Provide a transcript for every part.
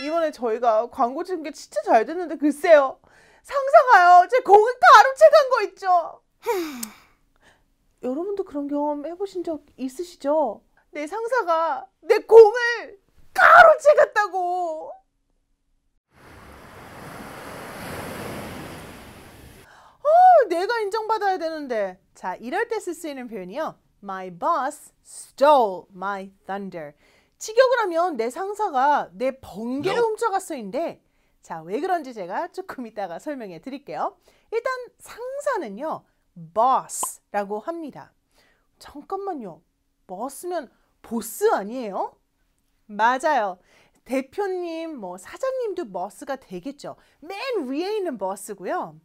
이번에 저희가 광고 찍은 게 진짜 잘 됐는데 글쎄요. 상상하여 제고을 가로채간 거 있죠. 여러분도 그런 경험 해보신 적 있으시죠? 내 상사가 내 공을 가로채갔다고. 어, 내가 인정받아야 되는데. 자, 이럴 때 쓸 수 있는 표현이요. My boss stole my thunder. 직역을 하면 내 상사가 내 번개를 no. 훔쳐갔어인데 자, 왜 그런지 제가 조금 이따가 설명해 드릴게요. 일단 상사는요. boss라고 합니다. 잠깐만요. boss면 보스 아니에요? 맞아요. 대표님, 뭐 사장님도 버스가 되겠죠. 맨 위에 있는 버스고요.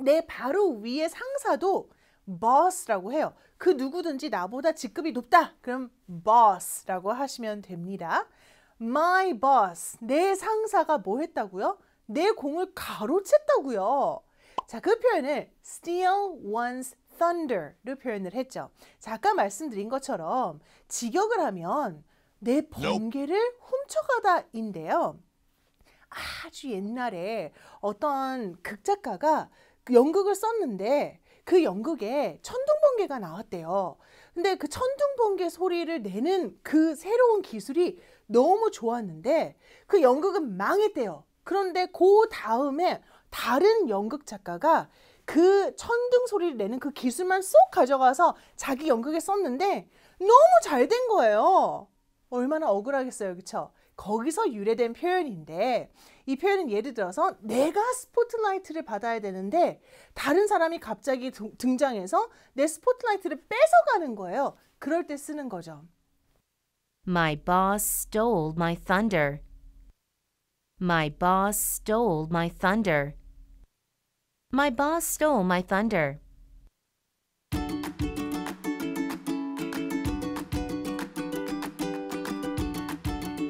내 네, 바로 위에 상사도 boss라고 해요. 그 누구든지 나보다 직급이 높다. 그럼 boss라고 하시면 됩니다. My boss, 내 상사가 뭐 했다고요? 내 공을 가로챘다고요. 자, 그 표현을 steal one's thunder로 표현을 했죠. 자, 아까 말씀드린 것처럼 직역을 하면 내 번개를 훔쳐가다인데요. 아주 옛날에 어떤 극작가가 그 연극을 썼는데 그 연극에 천둥번개가 나왔대요. 근데 그 천둥번개 소리를 내는 그 새로운 기술이 너무 좋았는데 그 연극은 망했대요. 그런데 그 다음에 다른 연극 작가가 그 천둥 소리를 내는 그 기술만 쏙 가져가서 자기 연극에 썼는데 너무 잘 된 거예요. 얼마나 억울하겠어요, 그쵸? 거기서 유래된 표현인데 이 표현은 예를 들어서 내가 스포트라이트를 받아야 되는데 다른 사람이 갑자기 등장해서 내 스포트라이트를 뺏어가는 거예요. 그럴 때 쓰는 거죠. My boss stole my thunder. My boss stole my thunder. My boss stole my thunder.